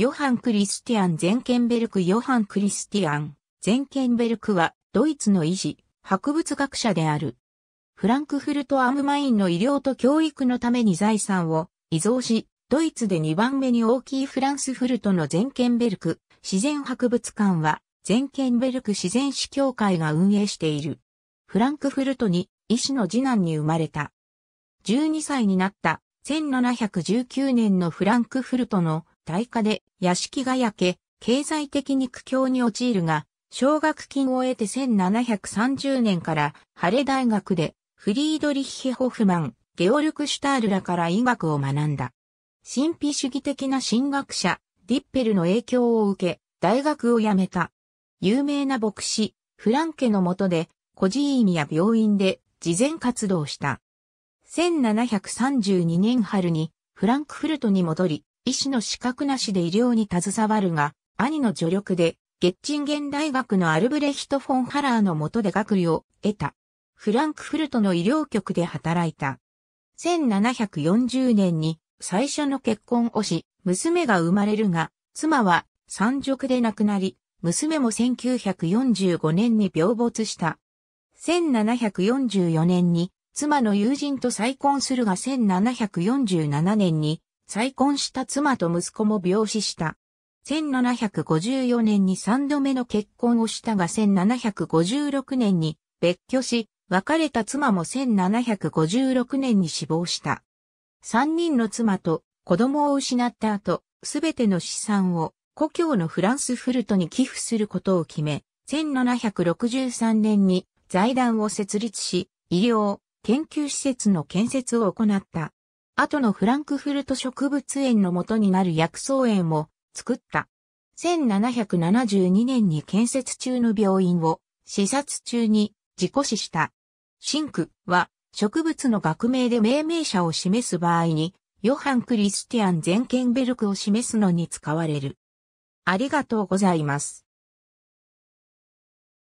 ヨハン・クリスティアン・ゼンケンベルクヨハン・クリスティアン・ゼンケンベルクは、ドイツの医師、博物学者である。フランクフルト・アムマインの医療と教育のために財産を遺贈し、ドイツで2番目に大きいフランスフルトのゼンケンベルク自然博物館は、ゼンケンベルク自然史協会が運営している。フランクフルトに医師の次男に生まれた。12歳になった1719年のフランクフルトの大火で屋敷が焼け、経済的に苦境に陥るが、奨学金を得て1730年からハレ大学でフリードリッヒ・ホフマン、ゲオルク・シュタールらから医学を学んだ。神秘主義的な神学者、ディッペルの影響を受け、大学を辞めた。有名な牧師、フランケの下で、孤児院や病院で慈善活動した。1732年春にフランクフルトに戻り、医師の資格なしで医療に携わるが、兄の助力で、ゲッチンゲン大学のアルブレヒト・フォン・ハラーの下で学位を得た。フランクフルトの医療局で働いた。1740年に最初の結婚をし、娘が生まれるが、妻は産褥で亡くなり、娘も1945年に病没した。1744年に妻の友人と再婚するが1747年に再婚した妻と息子も病死した。1754年に3度目の結婚をしたが1756年に別居し、別れた妻も1756年に死亡した。3人の妻と子供を失った後、すべての資産を故郷のフランスフルトに寄付することを決め、1763年に財団を設立し、医療、研究施設の建設を行った。後のフランクフルト植物園の元になる薬草園を作った。1772年に建設中の病院を視察中に事故死した。シンクは植物の学名で命名者を示す場合に、ヨハン・クリスティアン・ゼンケンベルクを示すのに使われる。ありがとうございます。